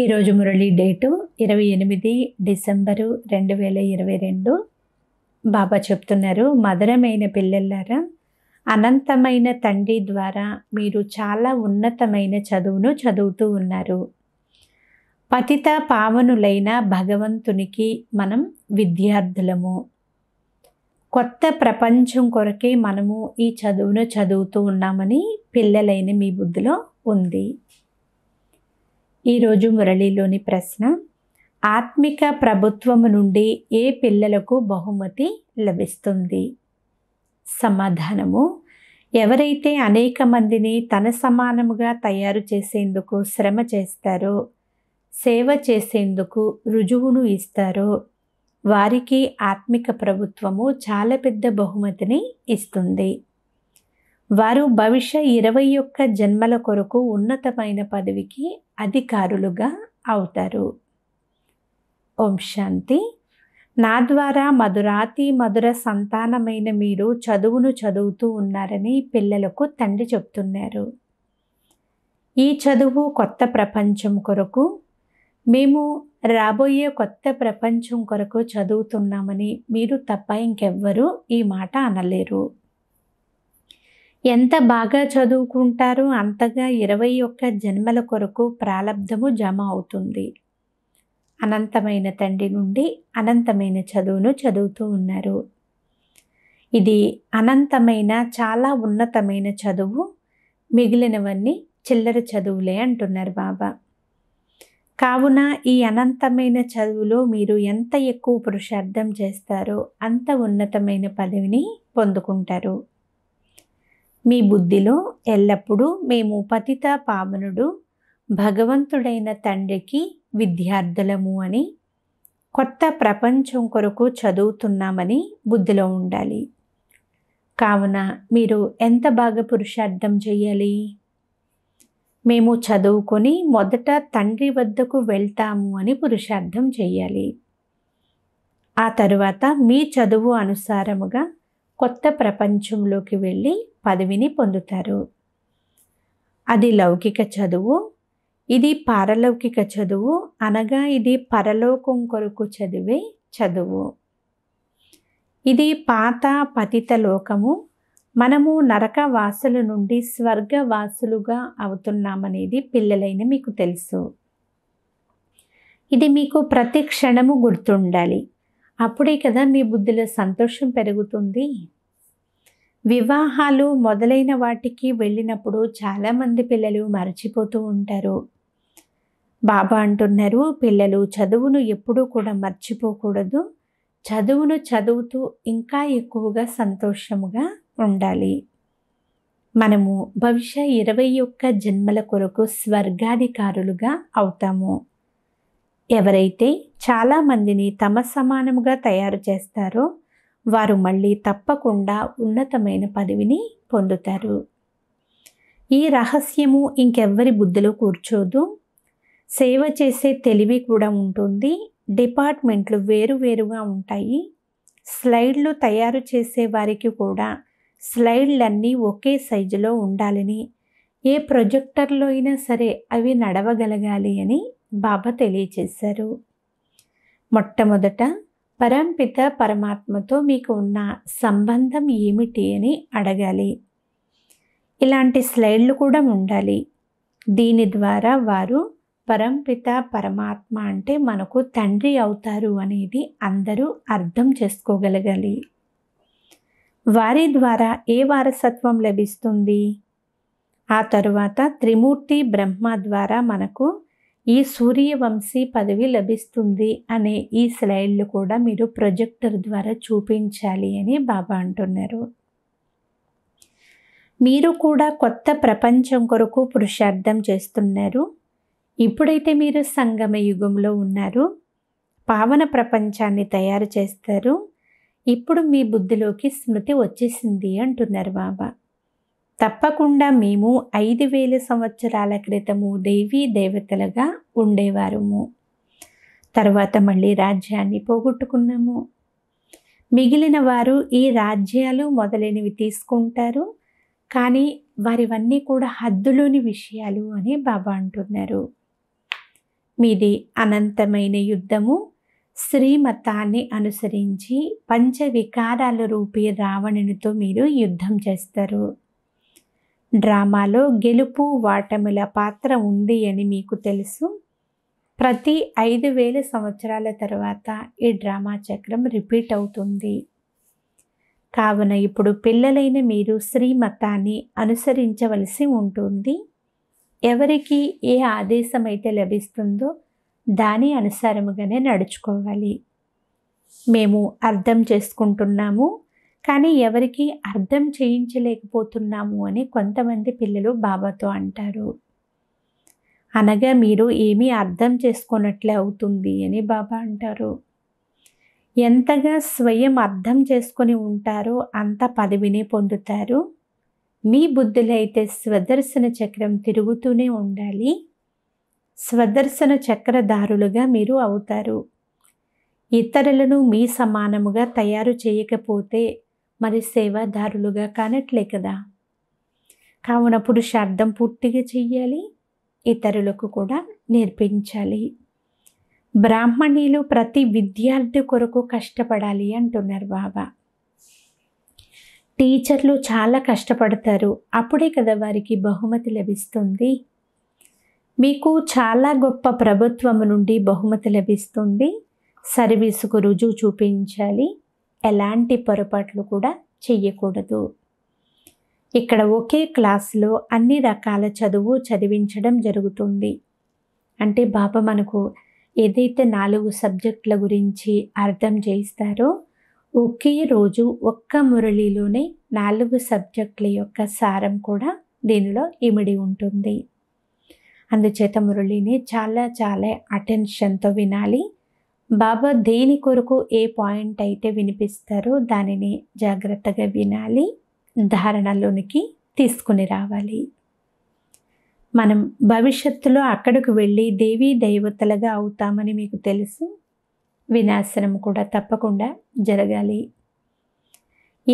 ఈరోజు మురళి డేటు ఇరవై ఎనిమిది డిసెంబరు రెండు వేల ఇరవై రెండు బాబా చెప్తున్నారు మధురమైన పిల్లలారా అనంతమైన తండ్రి ద్వారా మీరు చాలా ఉన్నతమైన చదువును చదువుతూ ఉన్నారు పతిత పావనులైన భగవంతునికి మనం విద్యార్థులము కొత్త ప్రపంచం కొరకే మనము ఈ చదువును చదువుతూ ఉన్నామని పిల్లలైన మీ బుద్ధిలో ఉంది ఈరోజు మురళిలోని ప్రశ్న ఆత్మిక ప్రభుత్వము నుండి ఏ పిల్లలకు బహుమతి లభిస్తుంది సమాధానము ఎవరైతే అనేక మందిని తన సమానముగా తయారు చేసేందుకు శ్రమ చేస్తారో సేవ చేసేందుకు రుజువును ఇస్తారో వారికి ఆత్మిక ప్రభుత్వము చాలా పెద్ద బహుమతిని ఇస్తుంది వారు భవిష్య ఇరవై ఒక్క జన్మల కొరకు ఉన్నతమైన పదవికి అధికారులుగా అవుతారు ఓం శాంతి నా ద్వారా మధురాతి మధుర సంతానమైన మీరు చదువును చదువుతూ ఉన్నారని పిల్లలకు తండ్రి చెప్తున్నారు ఈ చదువు కొత్త ప్రపంచం కొరకు మేము రాబోయే కొత్త ప్రపంచం కొరకు చదువుతున్నామని మీరు తప్ప ఇంకెవ్వరూ ఈ మాట అనలేరు ఎంత బాగా చదువుకుంటారో అంతగా ఇరవై ఒక్క జన్మల కొరకు ప్రారంధము జమ అవుతుంది అనంతమైన తండ్రి నుండి అనంతమైన చదువును చదువుతూ ఉన్నారు ఇది అనంతమైన చాలా ఉన్నతమైన చదువు మిగిలినవన్నీ చిల్లర చదువులే అంటున్నారు బాబా కావున ఈ అనంతమైన చదువులో మీరు ఎంత ఎక్కువ పురుషార్థం చేస్తారో అంత ఉన్నతమైన పదవిని పొందుకుంటారు మీ బుద్ధిలో ఎల్లప్పుడూ మేము పతిత పావనుడు భగవంతుడైన తండ్రికి విద్యార్థులము అని కొత్త ప్రపంచం కొరకు చదువుతున్నామని బుద్ధిలో ఉండాలి కావున మీరు ఎంత బాగా పురుషార్థం చేయాలి మేము చదువుకొని మొదట తండ్రి వద్దకు వెళ్తాము అని పురుషార్థం చేయాలి ఆ తరువాత మీ చదువు అనుసారముగా కొత్త ప్రపంచంలోకి వెళ్ళి పదవిని పొందుతారు అది లౌకిక చదువు ఇది పారలౌకిక చదువు అనగా ఇది పరలోకం కొరకు చదివే చదువు ఇది పాత పతిత లోకము మనము వాసుల నుండి స్వర్గవాసులుగా అవుతున్నామనేది పిల్లలైన మీకు తెలుసు ఇది మీకు ప్రతి క్షణము గుర్తుండాలి అప్పుడే కదా మీ బుద్ధిలో సంతోషం పెరుగుతుంది వివాహాలు మొదలైన వాటికి వెళ్ళినప్పుడు చాలామంది పిల్లలు మర్చిపోతూ ఉంటారు బాబా అంటున్నారు పిల్లలు చదువును ఎప్పుడూ కూడా మర్చిపోకూడదు చదువును చదువుతూ ఇంకా ఎక్కువగా సంతోషముగా ఉండాలి మనము భవిష్య ఇరవై ఒక్క జన్మల కొరకు స్వర్గాధికారులుగా అవుతాము ఎవరైతే చాలామందిని తమ సమానముగా తయారు చేస్తారో వారు మళ్ళీ తప్పకుండా ఉన్నతమైన పదవిని పొందుతారు ఈ రహస్యము ఇంకెవ్వరి బుద్ధిలో కూర్చోదు సేవ చేసే తెలివి కూడా ఉంటుంది డిపార్ట్మెంట్లు వేరువేరుగా ఉంటాయి స్లైడ్లు తయారు చేసే వారికి కూడా స్లైడ్లన్నీ ఒకే సైజులో ఉండాలని ఏ ప్రొజెక్టర్లో అయినా సరే అవి నడవగలగాలి అని బాబా తెలియచేశారు మొట్టమొదట పరంపిత పరమాత్మతో మీకు ఉన్న సంబంధం ఏమిటి అని అడగాలి ఇలాంటి స్లైడ్లు కూడా ఉండాలి దీని ద్వారా వారు పరంపిత పరమాత్మ అంటే మనకు తండ్రి అవుతారు అనేది అందరూ అర్థం చేసుకోగలగాలి వారి ద్వారా ఏ వారసత్వం లభిస్తుంది ఆ తరువాత త్రిమూర్తి బ్రహ్మ ద్వారా మనకు ఈ సూర్యవంశీ పదవి లభిస్తుంది అనే ఈ స్లైడ్లు కూడా మీరు ప్రొజెక్టర్ ద్వారా చూపించాలి అని బాబా అంటున్నారు మీరు కూడా కొత్త ప్రపంచం కొరకు పురుషార్థం చేస్తున్నారు ఇప్పుడైతే మీరు సంగమ యుగంలో ఉన్నారు పావన ప్రపంచాన్ని తయారు చేస్తారు ఇప్పుడు మీ బుద్ధిలోకి స్మృతి వచ్చేసింది అంటున్నారు బాబా తప్పకుండా మేము ఐదు వేల సంవత్సరాల క్రితము దేవీ దేవతలుగా ఉండేవారము తర్వాత మళ్ళీ రాజ్యాన్ని పోగొట్టుకున్నాము మిగిలిన వారు ఈ రాజ్యాలు మొదలైనవి తీసుకుంటారు కానీ వారివన్నీ కూడా హద్దులోని విషయాలు అని బాబా అంటున్నారు మీది అనంతమైన యుద్ధము శ్రీమతాన్ని అనుసరించి పంచవికారాల రూపీ రావణునితో మీరు యుద్ధం చేస్తారు డ్రామాలో గెలుపు వాటముల పాత్ర ఉంది అని మీకు తెలుసు ప్రతి ఐదు వేల సంవత్సరాల తర్వాత ఈ డ్రామా చక్రం రిపీట్ అవుతుంది కావున ఇప్పుడు పిల్లలైన మీరు శ్రీమతాన్ని అనుసరించవలసి ఉంటుంది ఎవరికి ఏ ఆదేశం అయితే లభిస్తుందో దాని అనుసారముగానే నడుచుకోవాలి మేము అర్థం చేసుకుంటున్నాము కానీ ఎవరికి అర్థం చేయించలేకపోతున్నాము అని కొంతమంది పిల్లలు బాబాతో అంటారు అనగా మీరు ఏమీ అర్థం చేసుకున్నట్లే అవుతుంది అని బాబా అంటారు ఎంతగా స్వయం అర్థం చేసుకొని ఉంటారో అంత పదవిని పొందుతారు మీ బుద్ధులు అయితే స్వదర్శన చక్రం తిరుగుతూనే ఉండాలి స్వదర్శన చక్రదారులుగా మీరు అవుతారు ఇతరులను మీ సమానముగా తయారు చేయకపోతే మరి సేవాదారులుగా కానట్లే కదా కావున పురుషార్థం పూర్తిగా చెయ్యాలి ఇతరులకు కూడా నేర్పించాలి బ్రాహ్మణీలు ప్రతి విద్యార్థి కొరకు కష్టపడాలి అంటున్నారు బాబా టీచర్లు చాలా కష్టపడతారు అప్పుడే కదా వారికి బహుమతి లభిస్తుంది మీకు చాలా గొప్ప ప్రభుత్వం నుండి బహుమతి లభిస్తుంది సర్వీసుకు రుజువు చూపించాలి ఎలాంటి పొరపాట్లు కూడా చెయ్యకూడదు ఇక్కడ ఒకే క్లాస్లో అన్ని రకాల చదువు చదివించడం జరుగుతుంది అంటే బాబ మనకు ఏదైతే నాలుగు సబ్జెక్టుల గురించి అర్థం చేయిస్తారో ఒకే రోజు ఒక్క మురళిలోనే నాలుగు సబ్జెక్టుల యొక్క సారం కూడా దీనిలో ఇమిడి ఉంటుంది అందుచేత మురళిని చాలా చాలా అటెన్షన్తో వినాలి బాబా దేని కొరకు ఏ పాయింట్ అయితే వినిపిస్తారో దానిని జాగ్రత్తగా వినాలి ధారణలోనికి తీసుకుని రావాలి మనం భవిష్యత్తులో అక్కడికి వెళ్ళి దేవీ దేవతలుగా అవుతామని మీకు తెలుసు వినాశనం కూడా తప్పకుండా జరగాలి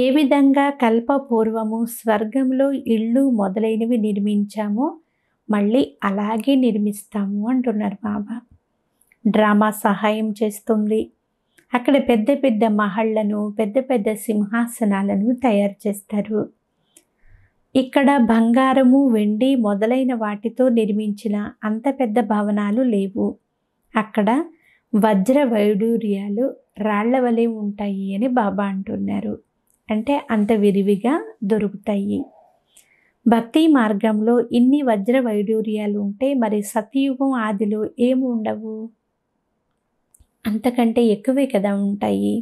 ఏ విధంగా కల్పపూర్వము స్వర్గంలో ఇళ్ళు మొదలైనవి నిర్మించామో మళ్ళీ అలాగే నిర్మిస్తాము అంటున్నారు బాబా డ్రామా సహాయం చేస్తుంది అక్కడ పెద్ద పెద్ద మహళ్లను పెద్ద పెద్ద సింహాసనాలను తయారు చేస్తారు ఇక్కడ బంగారము వెండి మొదలైన వాటితో నిర్మించిన అంత పెద్ద భవనాలు లేవు అక్కడ వజ్ర వైడూర్యాలు రాళ్ల వలె ఉంటాయి అని బాబా అంటున్నారు అంటే అంత విరివిగా దొరుకుతాయి భక్తి మార్గంలో ఇన్ని వజ్ర వైడూర్యాలు ఉంటే మరి సతయుగం ఆదిలో ఏమి ఉండవు అంతకంటే ఎక్కువే కదా ఉంటాయి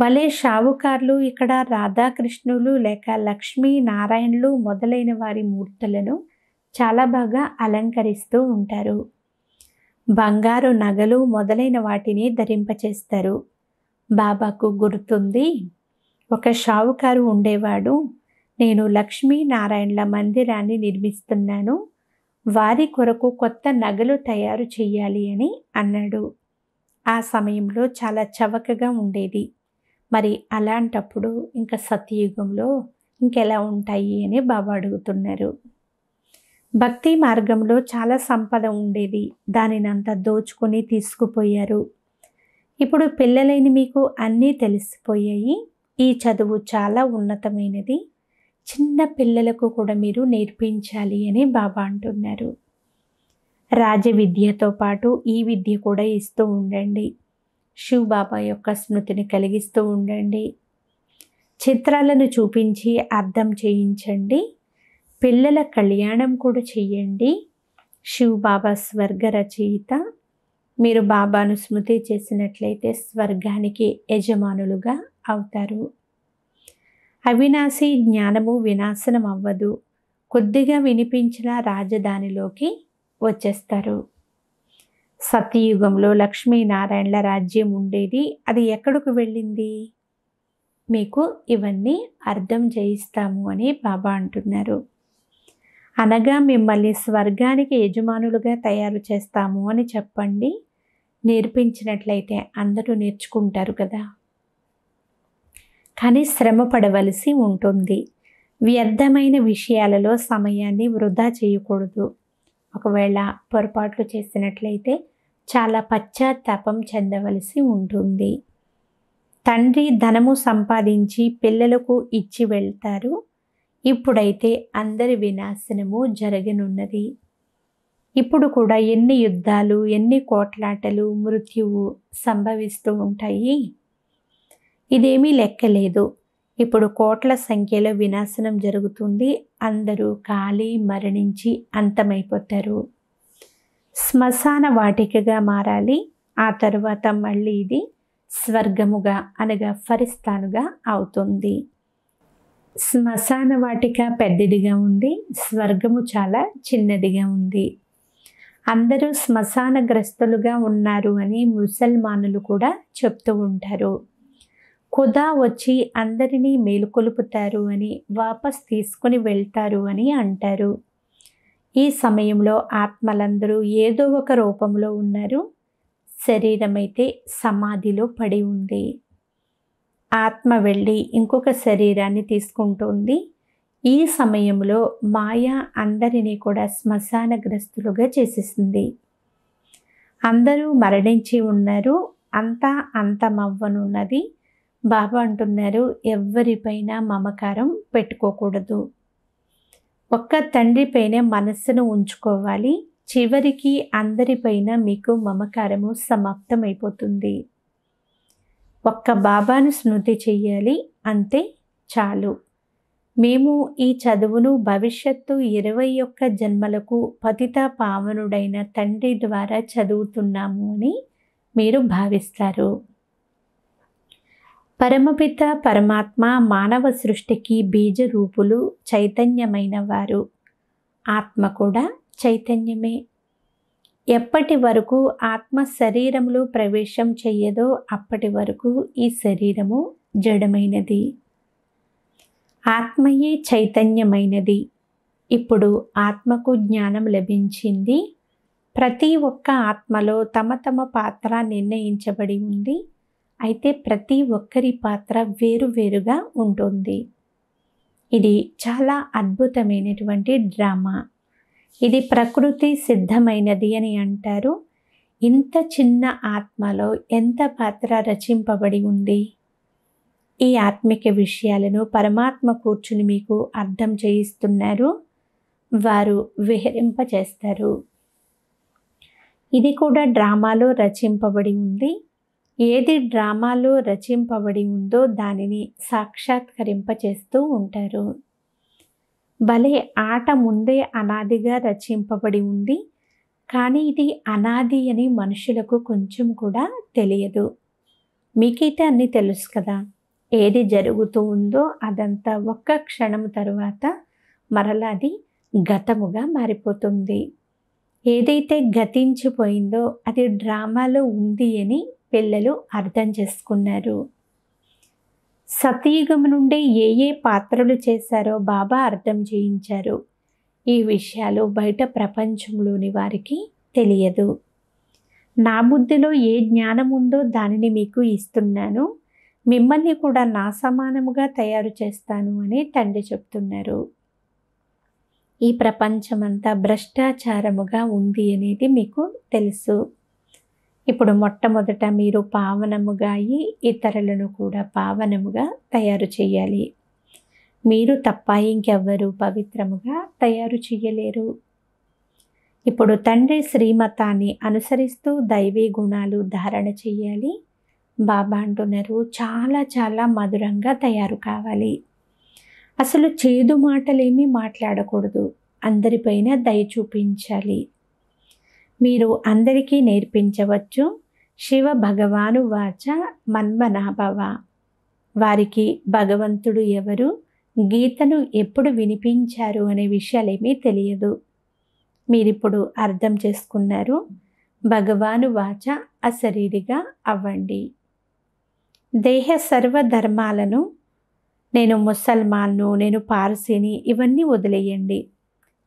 భలే షావుకార్లు ఇక్కడ రాధాకృష్ణులు లేక లక్ష్మీ నారాయణులు మొదలైన వారి మూర్తులను చాలా బాగా అలంకరిస్తూ ఉంటారు బంగారు నగలు మొదలైన వాటిని ధరింపచేస్తారు బాబాకు గుర్తుంది ఒక షావుకారు ఉండేవాడు నేను నారాయణల మందిరాన్ని నిర్మిస్తున్నాను వారి కొరకు కొత్త నగలు తయారు చేయాలి అని అన్నాడు ఆ సమయంలో చాలా చవకగా ఉండేది మరి అలాంటప్పుడు ఇంకా సత్యయుగంలో ఇంకెలా ఉంటాయి అని బాబా అడుగుతున్నారు భక్తి మార్గంలో చాలా సంపద ఉండేది దానినంతా దోచుకొని తీసుకుపోయారు ఇప్పుడు పిల్లలైన మీకు అన్నీ తెలిసిపోయాయి ఈ చదువు చాలా ఉన్నతమైనది చిన్న పిల్లలకు కూడా మీరు నేర్పించాలి అని బాబా అంటున్నారు రాజ విద్యతో పాటు ఈ విద్య కూడా ఇస్తూ ఉండండి శివ్ బాబా యొక్క స్మృతిని కలిగిస్తూ ఉండండి చిత్రాలను చూపించి అర్థం చేయించండి పిల్లల కళ్యాణం కూడా చేయండి శివ్ బాబా స్వర్గ రచయిత మీరు బాబాను స్మృతి చేసినట్లయితే స్వర్గానికి యజమానులుగా అవుతారు అవినాశి జ్ఞానము వినాశనం అవ్వదు కొద్దిగా వినిపించిన రాజధానిలోకి వచ్చేస్తారు సత్యయుగంలో లక్ష్మీనారాయణల రాజ్యం ఉండేది అది ఎక్కడికి వెళ్ళింది మీకు ఇవన్నీ అర్థం చేయిస్తాము అని బాబా అంటున్నారు అనగా మిమ్మల్ని స్వర్గానికి యజమానులుగా తయారు చేస్తాము అని చెప్పండి నేర్పించినట్లయితే అందరూ నేర్చుకుంటారు కదా కానీ శ్రమ పడవలసి ఉంటుంది వ్యర్థమైన విషయాలలో సమయాన్ని వృధా చేయకూడదు ఒకవేళ పొరపాట్లు చేసినట్లయితే చాలా పశ్చాత్తాపం చెందవలసి ఉంటుంది తండ్రి ధనము సంపాదించి పిల్లలకు ఇచ్చి వెళ్తారు ఇప్పుడైతే అందరి వినాశనము జరగనున్నది ఇప్పుడు కూడా ఎన్ని యుద్ధాలు ఎన్ని కోట్లాటలు మృత్యువు సంభవిస్తూ ఉంటాయి ఇదేమీ లెక్కలేదు ఇప్పుడు కోట్ల సంఖ్యలో వినాశనం జరుగుతుంది అందరూ కాలి మరణించి అంతమైపోతారు శ్మశాన వాటికగా మారాలి ఆ తర్వాత మళ్ళీ ఇది స్వర్గముగా అనగా ఫరిస్తానుగా అవుతుంది శ్మశాన వాటిక పెద్దదిగా ఉంది స్వర్గము చాలా చిన్నదిగా ఉంది అందరూ శ్మశానగ్రస్తులుగా ఉన్నారు అని ముసల్మానులు కూడా చెప్తూ ఉంటారు ఖుదా వచ్చి అందరినీ మేలుకొలుపుతారు అని వాపస్ తీసుకుని వెళ్తారు అని అంటారు ఈ సమయంలో ఆత్మలందరూ ఏదో ఒక రూపంలో ఉన్నారు శరీరం అయితే సమాధిలో పడి ఉంది ఆత్మ వెళ్ళి ఇంకొక శరీరాన్ని తీసుకుంటుంది ఈ సమయంలో మాయా అందరినీ కూడా శ్మశానగ్రస్తులుగా చేసేసింది అందరూ మరణించి ఉన్నారు అంతా అంతమవ్వనున్నది బాబా అంటున్నారు ఎవరిపైన మమకారం పెట్టుకోకూడదు ఒక్క తండ్రిపైనే మనస్సును ఉంచుకోవాలి చివరికి అందరిపైన మీకు మమకారము సమాప్తమైపోతుంది ఒక్క బాబాను స్మృతి చెయ్యాలి అంతే చాలు మేము ఈ చదువును భవిష్యత్తు ఇరవై ఒక్క జన్మలకు పతిత పావనుడైన తండ్రి ద్వారా చదువుతున్నాము అని మీరు భావిస్తారు పరమపిత పరమాత్మ మానవ సృష్టికి బీజ రూపులు చైతన్యమైన వారు ఆత్మ కూడా చైతన్యమే ఎప్పటి వరకు ఆత్మ శరీరంలో ప్రవేశం చెయ్యదో అప్పటి వరకు ఈ శరీరము జడమైనది ఆత్మయే చైతన్యమైనది ఇప్పుడు ఆత్మకు జ్ఞానం లభించింది ప్రతి ఒక్క ఆత్మలో తమ తమ పాత్ర నిర్ణయించబడి ఉంది అయితే ప్రతి ఒక్కరి పాత్ర వేరువేరుగా ఉంటుంది ఇది చాలా అద్భుతమైనటువంటి డ్రామా ఇది ప్రకృతి సిద్ధమైనది అని అంటారు ఇంత చిన్న ఆత్మలో ఎంత పాత్ర రచింపబడి ఉంది ఈ ఆత్మిక విషయాలను పరమాత్మ కూర్చుని మీకు అర్థం చేయిస్తున్నారు వారు విహరింపచేస్తారు ఇది కూడా డ్రామాలో రచింపబడి ఉంది ఏది డ్రామాలో రచింపబడి ఉందో దానిని సాక్షాత్కరింపచేస్తూ ఉంటారు భలే ఆట ముందే అనాదిగా రచింపబడి ఉంది కానీ ఇది అనాది అని మనుషులకు కొంచెం కూడా తెలియదు మీకైతే అన్ని తెలుసు కదా ఏది జరుగుతూ ఉందో అదంతా ఒక్క క్షణం తరువాత మరలా అది గతముగా మారిపోతుంది ఏదైతే గతించిపోయిందో అది డ్రామాలో ఉంది అని పిల్లలు అర్థం చేసుకున్నారు సతయుగం నుండే ఏ ఏ పాత్రలు చేశారో బాబా అర్థం చేయించారు ఈ విషయాలు బయట ప్రపంచంలోని వారికి తెలియదు నా బుద్ధిలో ఏ జ్ఞానం ఉందో దానిని మీకు ఇస్తున్నాను మిమ్మల్ని కూడా నా సమానముగా తయారు చేస్తాను అని తండ్రి చెప్తున్నారు ఈ ప్రపంచమంతా భ్రష్టాచారముగా ఉంది అనేది మీకు తెలుసు ఇప్పుడు మొట్టమొదట మీరు పావనముగా అయి ఇతరులను కూడా పావనముగా తయారు చేయాలి మీరు తప్ప ఇంకెవ్వరు పవిత్రముగా తయారు చేయలేరు ఇప్పుడు తండ్రి శ్రీమతాన్ని అనుసరిస్తూ దైవీ గుణాలు ధారణ చేయాలి బాబా అంటున్నారు చాలా చాలా మధురంగా తయారు కావాలి అసలు చేదు మాటలేమీ మాట్లాడకూడదు అందరిపైన దయ చూపించాలి మీరు అందరికీ నేర్పించవచ్చు శివ భగవాను వాచ మన్మనాభవ వారికి భగవంతుడు ఎవరు గీతను ఎప్పుడు వినిపించారు అనే విషయాలేమీ తెలియదు మీరిప్పుడు అర్థం చేసుకున్నారు భగవాను వాచ అశరీరిగా అవ్వండి దేహ సర్వధర్మాలను నేను ముసల్మాన్ను నేను పార్సీని ఇవన్నీ వదిలేయండి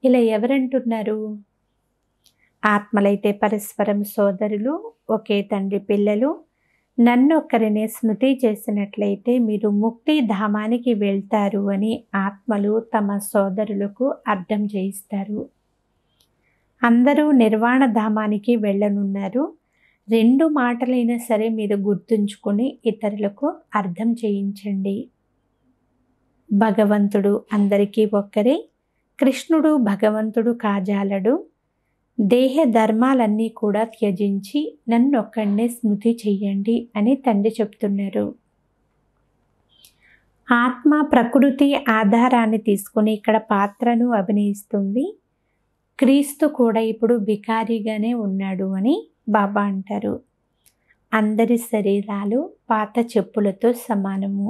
ఇలా ఎవరంటున్నారు ఆత్మలైతే పరస్పరం సోదరులు ఒకే తండ్రి పిల్లలు నన్ను ఒక్కరినే స్మృతి చేసినట్లయితే మీరు ముక్తి ధామానికి వెళ్తారు అని ఆత్మలు తమ సోదరులకు అర్థం చేయిస్తారు అందరూ నిర్వాణ ధామానికి వెళ్ళనున్నారు రెండు మాటలైనా సరే మీరు గుర్తుంచుకుని ఇతరులకు అర్థం చేయించండి భగవంతుడు అందరికీ ఒక్కరే కృష్ణుడు భగవంతుడు కాజాలడు దేహ ధర్మాలన్నీ కూడా త్యజించి ఒక్కడినే స్మృతి చెయ్యండి అని తండ్రి చెప్తున్నారు ఆత్మ ప్రకృతి ఆధారాన్ని తీసుకుని ఇక్కడ పాత్రను అభినయిస్తుంది క్రీస్తు కూడా ఇప్పుడు బికారిగానే ఉన్నాడు అని బాబా అంటారు అందరి శరీరాలు పాత చెప్పులతో సమానము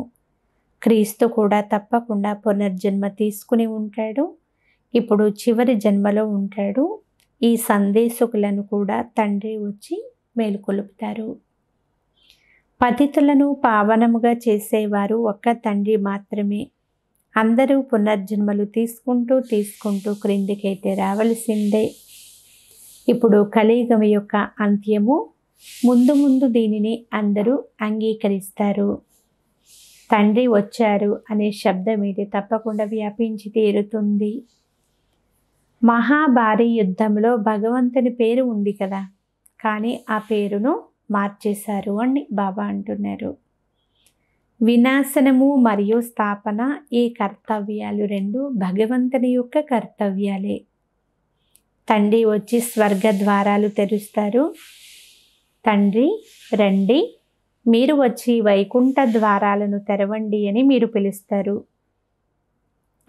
క్రీస్తు కూడా తప్పకుండా పునర్జన్మ తీసుకుని ఉంటాడు ఇప్పుడు చివరి జన్మలో ఉంటాడు ఈ సందేశకులను కూడా తండ్రి వచ్చి మేలుకొలుపుతారు పతితులను పావనముగా చేసేవారు ఒక్క తండ్రి మాత్రమే అందరూ పునర్జన్మలు తీసుకుంటూ తీసుకుంటూ క్రిందికైతే రావలసిందే ఇప్పుడు కలియుగం యొక్క అంత్యము ముందు ముందు దీనిని అందరూ అంగీకరిస్తారు తండ్రి వచ్చారు అనే శబ్దం ఇది తప్పకుండా వ్యాపించి తీరుతుంది మహాభారీ యుద్ధంలో భగవంతుని పేరు ఉంది కదా కానీ ఆ పేరును మార్చేశారు అని బాబా అంటున్నారు వినాశనము మరియు స్థాపన ఈ కర్తవ్యాలు రెండు భగవంతుని యొక్క కర్తవ్యాలే తండ్రి వచ్చి స్వర్గ ద్వారాలు తెరుస్తారు తండ్రి రండి మీరు వచ్చి వైకుంఠ ద్వారాలను తెరవండి అని మీరు పిలుస్తారు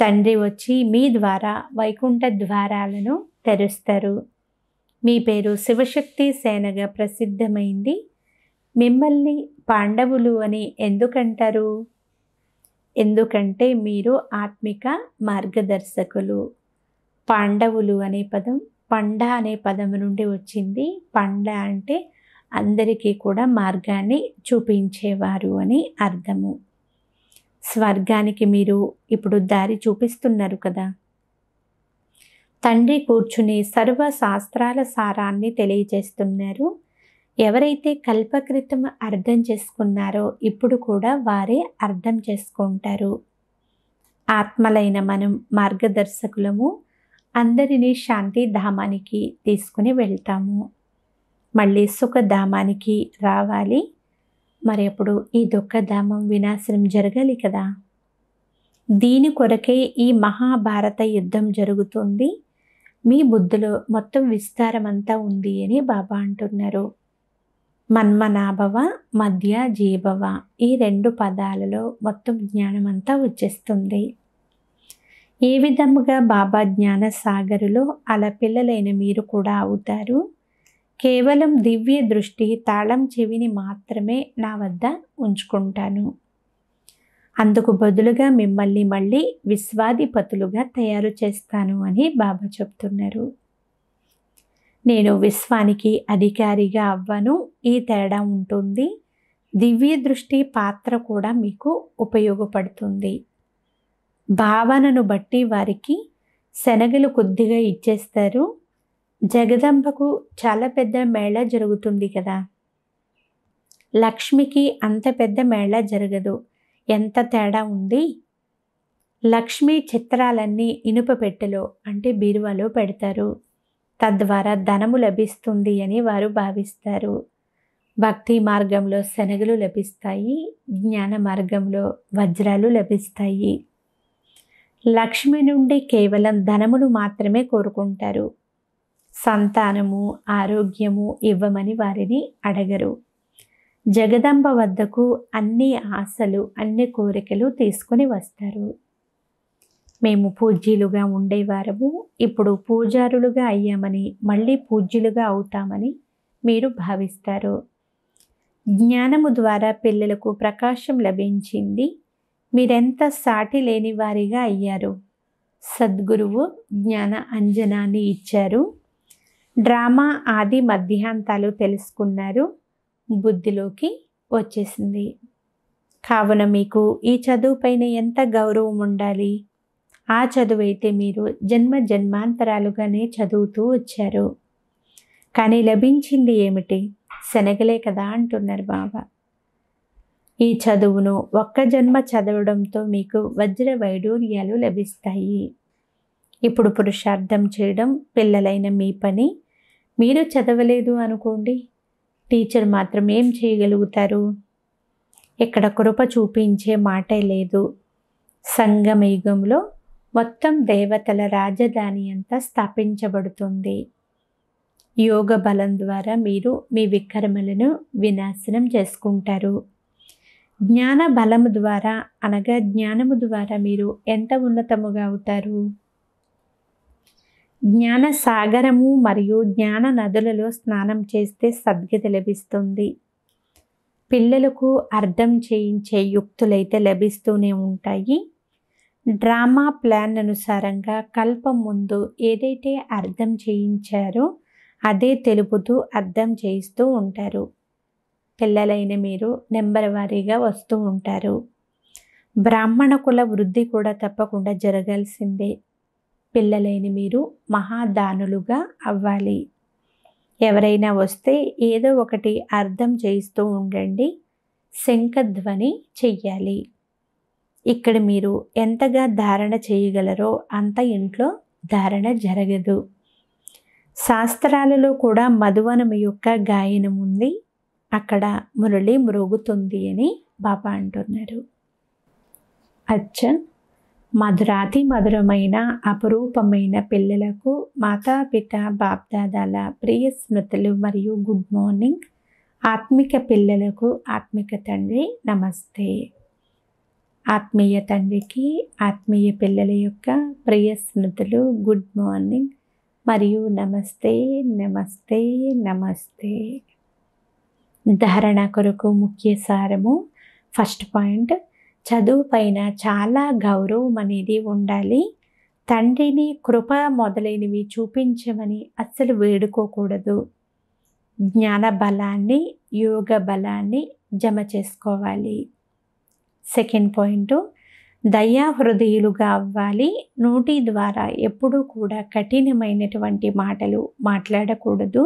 తండ్రి వచ్చి మీ ద్వారా వైకుంఠ ద్వారాలను తెరుస్తారు మీ పేరు శివశక్తి సేనగా ప్రసిద్ధమైంది మిమ్మల్ని పాండవులు అని ఎందుకంటారు ఎందుకంటే మీరు ఆత్మిక మార్గదర్శకులు పాండవులు అనే పదం పండ అనే పదం నుండి వచ్చింది పండ అంటే అందరికీ కూడా మార్గాన్ని చూపించేవారు అని అర్థము స్వర్గానికి మీరు ఇప్పుడు దారి చూపిస్తున్నారు కదా తండ్రి కూర్చుని సర్వశాస్త్రాల సారాన్ని తెలియజేస్తున్నారు ఎవరైతే కల్పకృతం అర్థం చేసుకున్నారో ఇప్పుడు కూడా వారే అర్థం చేసుకుంటారు ఆత్మలైన మనం మార్గదర్శకులము అందరినీ శాంతి ధామానికి తీసుకుని వెళ్తాము మళ్ళీ సుఖధామానికి రావాలి మరి అప్పుడు ఈ దుఃఖధామం వినాశనం జరగాలి కదా దీని కొరకే ఈ మహాభారత యుద్ధం జరుగుతుంది మీ బుద్ధిలో మొత్తం విస్తారమంతా ఉంది అని బాబా అంటున్నారు మన్మనాభవ మధ్య జీభవ ఈ రెండు పదాలలో మొత్తం జ్ఞానం అంతా వచ్చేస్తుంది ఏ విధముగా బాబా జ్ఞాన సాగరులో అలా పిల్లలైన మీరు కూడా అవుతారు కేవలం దివ్య దృష్టి తాళం చెవిని మాత్రమే నా వద్ద ఉంచుకుంటాను అందుకు బదులుగా మిమ్మల్ని మళ్ళీ విశ్వాధిపతులుగా తయారు చేస్తాను అని బాబా చెప్తున్నారు నేను విశ్వానికి అధికారిగా అవ్వను ఈ తేడా ఉంటుంది దివ్య దృష్టి పాత్ర కూడా మీకు ఉపయోగపడుతుంది భావనను బట్టి వారికి శనగలు కొద్దిగా ఇచ్చేస్తారు జగదంబకు చాలా పెద్ద మేళ జరుగుతుంది కదా లక్ష్మికి అంత పెద్ద మేళ జరగదు ఎంత తేడా ఉంది లక్ష్మి చిత్రాలన్నీ ఇనుప పెట్టెలో అంటే బీరువాలో పెడతారు తద్వారా ధనము లభిస్తుంది అని వారు భావిస్తారు భక్తి మార్గంలో శనగలు లభిస్తాయి జ్ఞాన మార్గంలో వజ్రాలు లభిస్తాయి లక్ష్మి నుండి కేవలం ధనమును మాత్రమే కోరుకుంటారు సంతానము ఆరోగ్యము ఇవ్వమని వారిని అడగరు జగదంబ వద్దకు అన్ని ఆశలు అన్ని కోరికలు తీసుకుని వస్తారు మేము పూజ్యులుగా ఉండేవారము ఇప్పుడు పూజారులుగా అయ్యామని మళ్ళీ పూజ్యులుగా అవుతామని మీరు భావిస్తారు జ్ఞానము ద్వారా పిల్లలకు ప్రకాశం లభించింది మీరెంత సాటి లేని వారిగా అయ్యారు సద్గురువు జ్ఞాన అంజనాన్ని ఇచ్చారు డ్రామా ఆది మధ్యాంతాలు తెలుసుకున్నారు బుద్ధిలోకి వచ్చేసింది కావున మీకు ఈ చదువు పైన ఎంత గౌరవం ఉండాలి ఆ చదువు అయితే మీరు జన్మ జన్మాంతరాలుగానే చదువుతూ వచ్చారు కానీ లభించింది ఏమిటి శనగలే కదా అంటున్నారు బాబా ఈ చదువును ఒక్క జన్మ చదవడంతో మీకు వజ్ర వైడూర్యాలు లభిస్తాయి ఇప్పుడు పురుషార్థం చేయడం పిల్లలైన మీ పని మీరు చదవలేదు అనుకోండి టీచర్ మాత్రం ఏం చేయగలుగుతారు ఎక్కడ కృప చూపించే మాటే లేదు సంగమయుగంలో మొత్తం దేవతల రాజధాని అంతా స్థాపించబడుతుంది యోగ బలం ద్వారా మీరు మీ విక్రమలను వినాశనం చేసుకుంటారు జ్ఞాన బలము ద్వారా అనగా జ్ఞానము ద్వారా మీరు ఎంత ఉన్నతముగా అవుతారు జ్ఞాన సాగరము మరియు జ్ఞాన నదులలో స్నానం చేస్తే సద్గతి లభిస్తుంది పిల్లలకు అర్థం చేయించే యుక్తులైతే లభిస్తూనే ఉంటాయి డ్రామా ప్లాన్ అనుసారంగా కల్పం ముందు ఏదైతే అర్థం చేయించారో అదే తెలుపుతూ అర్థం చేయిస్తూ ఉంటారు పిల్లలైన మీరు నెంబర్ వారీగా వస్తూ ఉంటారు బ్రాహ్మణ కుల వృద్ధి కూడా తప్పకుండా జరగాల్సిందే పిల్లలైన మీరు మహాదానులుగా అవ్వాలి ఎవరైనా వస్తే ఏదో ఒకటి అర్థం చేయిస్తూ ఉండండి శంఖధ్వని చెయ్యాలి ఇక్కడ మీరు ఎంతగా ధారణ చేయగలరో అంత ఇంట్లో ధారణ జరగదు శాస్త్రాలలో కూడా మధువనం యొక్క గాయనం ఉంది అక్కడ మురళి మృగుతుంది అని బాబా అంటున్నారు అచ్చన్ మధురాతి మధురమైన అపురూపమైన పిల్లలకు మాతాపిత బాప్దాదాల ప్రియ స్మృతులు మరియు గుడ్ మార్నింగ్ ఆత్మిక పిల్లలకు ఆత్మిక తండ్రి నమస్తే ఆత్మీయ తండ్రికి ఆత్మీయ పిల్లల యొక్క ప్రియ స్మృతులు గుడ్ మార్నింగ్ మరియు నమస్తే నమస్తే నమస్తే ధారణ కొరకు ముఖ్య సారము ఫస్ట్ పాయింట్ చదువు పైన చాలా గౌరవం అనేది ఉండాలి తండ్రిని కృప మొదలైనవి చూపించమని అస్సలు వేడుకోకూడదు జ్ఞాన బలాన్ని యోగ బలాన్ని జమ చేసుకోవాలి సెకండ్ పాయింట్ దయా హృదయులుగా అవ్వాలి నోటి ద్వారా ఎప్పుడూ కూడా కఠినమైనటువంటి మాటలు మాట్లాడకూడదు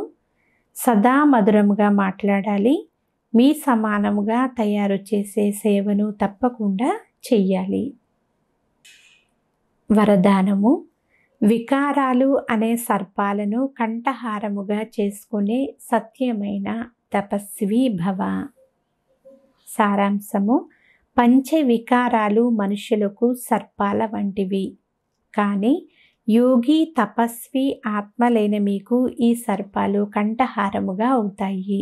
సదా మధురంగా మాట్లాడాలి మీ సమానముగా తయారు చేసే సేవను తప్పకుండా చెయ్యాలి వరదానము వికారాలు అనే సర్పాలను కంఠహారముగా చేసుకునే సత్యమైన తపస్వి భవ సారాంశము పంచ వికారాలు మనుషులకు సర్పాల వంటివి కానీ యోగి తపస్వి ఆత్మలైన మీకు ఈ సర్పాలు కంఠహారముగా అవుతాయి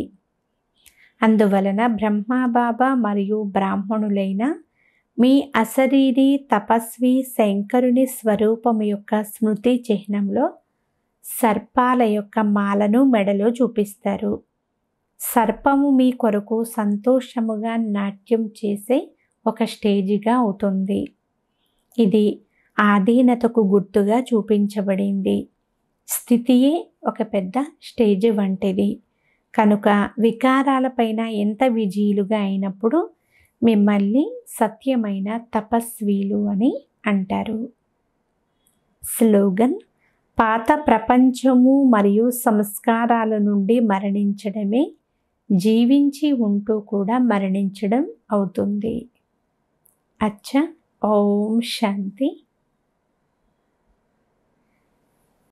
అందువలన బ్రహ్మబాబా మరియు బ్రాహ్మణులైన మీ అశరీరి తపస్వి శంకరుని స్వరూపం యొక్క స్మృతి చిహ్నంలో సర్పాల యొక్క మాలను మెడలో చూపిస్తారు సర్పము మీ కొరకు సంతోషముగా నాట్యం చేసే ఒక స్టేజిగా అవుతుంది ఇది ఆధీనతకు గుర్తుగా చూపించబడింది స్థితియే ఒక పెద్ద స్టేజ్ వంటిది కనుక వికారాలపైన ఎంత విజయులుగా అయినప్పుడు మిమ్మల్ని సత్యమైన తపస్వీలు అని అంటారు స్లోగన్ పాత ప్రపంచము మరియు సంస్కారాల నుండి మరణించడమే జీవించి ఉంటూ కూడా మరణించడం అవుతుంది అచ్చ ఓం శాంతి